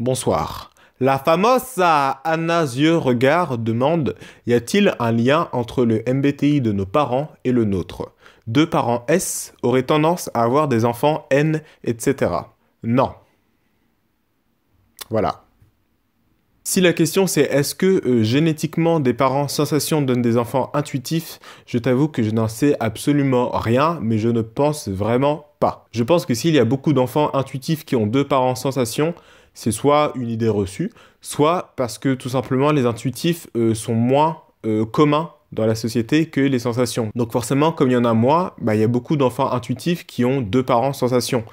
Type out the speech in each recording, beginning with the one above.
Bonsoir. La famosa Anna Yeux Regard demande Y a-t-il un lien entre le MBTI de nos parents et le nôtre Deux parents S auraient tendance à avoir des enfants N, etc. Non. Voilà. Si la question c'est est-ce que euh, génétiquement des parents sensations donnent des enfants intuitifs, je t'avoue que je n'en sais absolument rien, mais je ne pense vraiment pas. Je pense que s'il y a beaucoup d'enfants intuitifs qui ont deux parents sensations, c'est soit une idée reçue, soit parce que tout simplement les intuitifs euh, sont moins euh, communs dans la société que les sensations. Donc forcément, comme il y en a moins, bah, il y a beaucoup d'enfants intuitifs qui ont deux parents sensations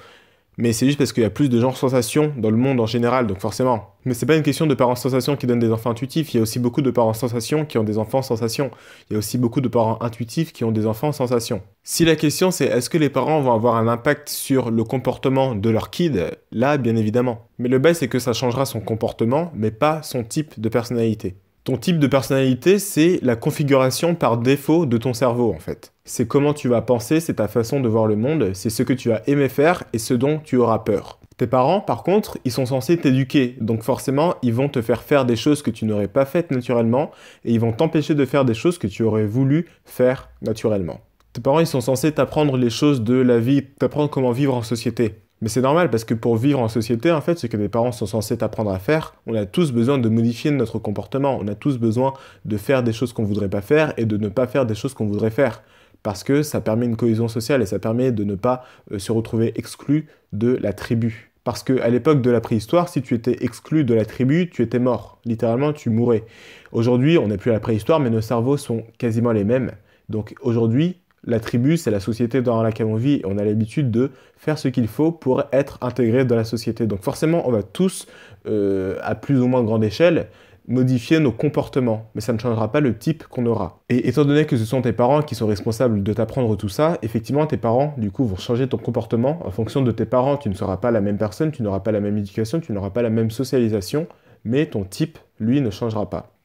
mais c'est juste parce qu'il y a plus de gens sensations dans le monde en général, donc forcément. Mais c'est pas une question de parents sensations qui donnent des enfants intuitifs, il y a aussi beaucoup de parents sensations qui ont des enfants sensations. Il y a aussi beaucoup de parents intuitifs qui ont des enfants sensations. Si la question c'est est-ce que les parents vont avoir un impact sur le comportement de leur kid, là bien évidemment. Mais le bail c'est que ça changera son comportement, mais pas son type de personnalité. Ton type de personnalité, c'est la configuration par défaut de ton cerveau en fait. C'est comment tu vas penser, c'est ta façon de voir le monde, c'est ce que tu as aimé faire et ce dont tu auras peur. Tes parents, par contre, ils sont censés t'éduquer, donc forcément, ils vont te faire faire des choses que tu n'aurais pas faites naturellement, et ils vont t'empêcher de faire des choses que tu aurais voulu faire naturellement. Tes parents, ils sont censés t'apprendre les choses de la vie, t'apprendre comment vivre en société. Mais c'est normal parce que pour vivre en société, en fait, ce que mes parents sont censés t'apprendre à faire, on a tous besoin de modifier notre comportement, on a tous besoin de faire des choses qu'on voudrait pas faire et de ne pas faire des choses qu'on voudrait faire. Parce que ça permet une cohésion sociale et ça permet de ne pas euh, se retrouver exclu de la tribu. Parce qu'à l'époque de la préhistoire, si tu étais exclu de la tribu, tu étais mort. Littéralement, tu mourais. Aujourd'hui, on n'est plus à la préhistoire, mais nos cerveaux sont quasiment les mêmes. Donc aujourd'hui, la tribu, c'est la société dans laquelle on vit. On a l'habitude de faire ce qu'il faut pour être intégré dans la société. Donc forcément, on va tous, euh, à plus ou moins grande échelle, modifier nos comportements, mais ça ne changera pas le type qu'on aura. Et étant donné que ce sont tes parents qui sont responsables de t'apprendre tout ça, effectivement tes parents du coup vont changer ton comportement en fonction de tes parents, tu ne seras pas la même personne, tu n'auras pas la même éducation, tu n'auras pas la même socialisation, mais ton type, lui, ne changera pas.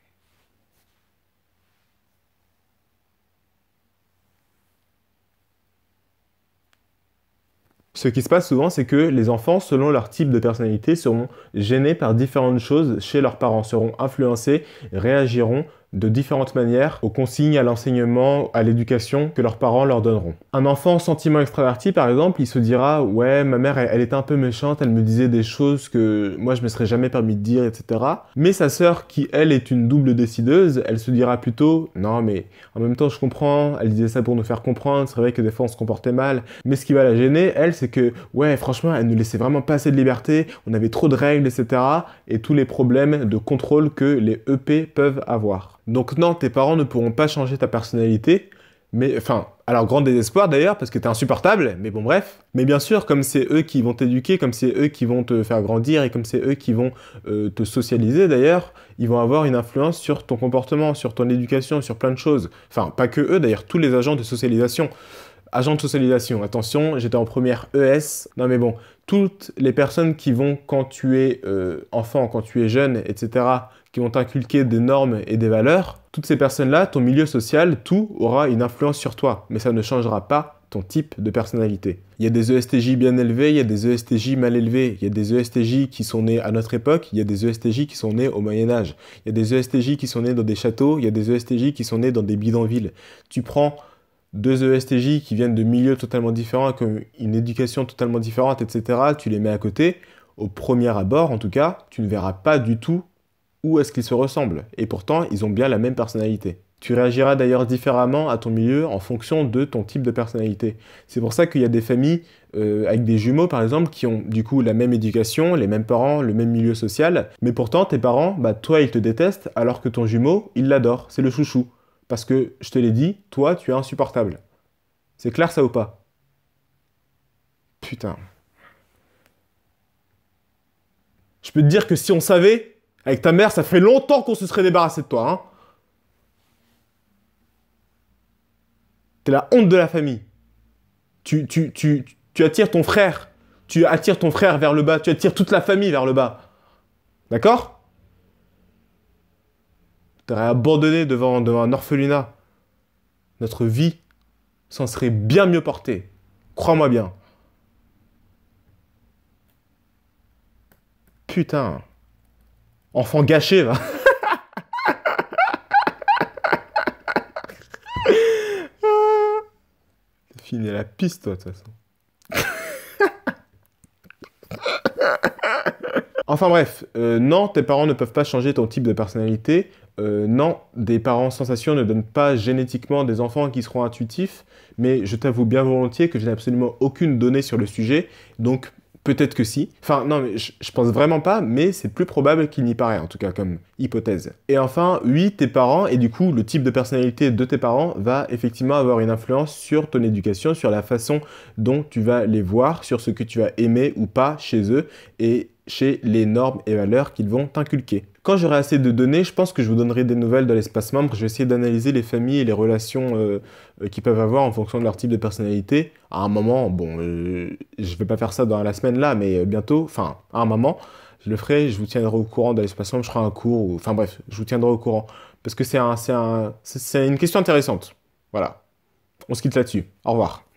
ce qui se passe souvent, c'est que les enfants, selon leur type de personnalité, seront gênés par différentes choses chez leurs parents, seront influencés, réagiront de différentes manières aux consignes, à l'enseignement, à l'éducation que leurs parents leur donneront. Un enfant sentiment extraverti, par exemple, il se dira ouais, ma mère, elle, est un peu méchante, elle me disait des choses que moi je me serais jamais permis de dire, etc. Mais sa sœur, qui elle est une double décideuse, elle se dira plutôt non, mais en même temps je comprends, elle disait ça pour nous faire comprendre, c'est vrai que des fois on se comportait mal, mais ce qui va la gêner, elle, c'est que ouais, franchement, elle ne laissait vraiment pas assez de liberté, on avait trop de règles, etc. Et tous les problèmes de contrôle que les EP peuvent avoir. Donc non, tes parents ne pourront pas changer ta personnalité, mais enfin, alors grand désespoir d'ailleurs, parce que t'es insupportable, mais bon bref. Mais bien sûr, comme c'est eux qui vont t'éduquer, comme c'est eux qui vont te faire grandir, et comme c'est eux qui vont euh, te socialiser d'ailleurs, ils vont avoir une influence sur ton comportement, sur ton éducation, sur plein de choses. Enfin, pas que eux d'ailleurs, tous les agents de socialisation. Agent de socialisation, attention, j'étais en première ES. Non mais bon, toutes les personnes qui vont, quand tu es euh, enfant, quand tu es jeune, etc., qui vont t'inculquer des normes et des valeurs, toutes ces personnes-là, ton milieu social, tout aura une influence sur toi. Mais ça ne changera pas ton type de personnalité. Il y a des ESTJ bien élevés, il y a des ESTJ mal élevés, il y a des ESTJ qui sont nés à notre époque, il y a des ESTJ qui sont nés au Moyen Âge, il y a des ESTJ qui sont nés dans des châteaux, il y a des ESTJ qui sont nés dans des bidonvilles. Tu prends deux ESTJ qui viennent de milieux totalement différents, avec une éducation totalement différente, etc., tu les mets à côté, au premier abord en tout cas, tu ne verras pas du tout où est-ce qu'ils se ressemblent. Et pourtant, ils ont bien la même personnalité. Tu réagiras d'ailleurs différemment à ton milieu en fonction de ton type de personnalité. C'est pour ça qu'il y a des familles euh, avec des jumeaux, par exemple, qui ont du coup la même éducation, les mêmes parents, le même milieu social, mais pourtant tes parents, bah toi ils te détestent alors que ton jumeau, il l'adore, c'est le chouchou. Parce que je te l'ai dit, toi, tu es insupportable. C'est clair ça ou pas Putain. Je peux te dire que si on savait, avec ta mère, ça fait longtemps qu'on se serait débarrassé de toi. Hein. T'es la honte de la famille. Tu, tu, tu attires ton frère. Tu attires ton frère vers le bas. Tu attires toute la famille vers le bas. D'accord t'aurais abandonné devant, devant un orphelinat, notre vie s'en serait bien mieux portée. Crois-moi bien. Putain. Enfant gâché, va. Fini la piste, toi, de toute façon. Enfin bref, euh, non, tes parents ne peuvent pas changer ton type de personnalité. Euh, non, des parents sensations ne donnent pas génétiquement des enfants qui seront intuitifs, mais je t'avoue bien volontiers que je n'ai absolument aucune donnée sur le sujet, donc peut-être que si. Enfin, non, je, pense vraiment pas, mais c'est plus probable qu'il n'y paraît, en tout cas comme hypothèse. Et enfin, oui, tes parents, et du coup, le type de personnalité de tes parents va effectivement avoir une influence sur ton éducation, sur la façon dont tu vas les voir, sur ce que tu vas aimer ou pas chez eux, et chez les normes et valeurs qu'ils vont inculquer. Quand j'aurai assez de données, je pense que je vous donnerai des nouvelles dans l'espace membre. Je vais essayer d'analyser les familles et les relations qui euh, euh, qu'ils peuvent avoir en fonction de leur type de personnalité. À un moment, bon, euh, je ne vais pas faire ça dans la semaine là, mais bientôt, enfin, à un moment, je le ferai, je vous tiendrai au courant dans l'espace membre, je ferai un cours, enfin bref, je vous tiendrai au courant. Parce que c'est une question intéressante. Voilà. On se quitte là-dessus. Au revoir.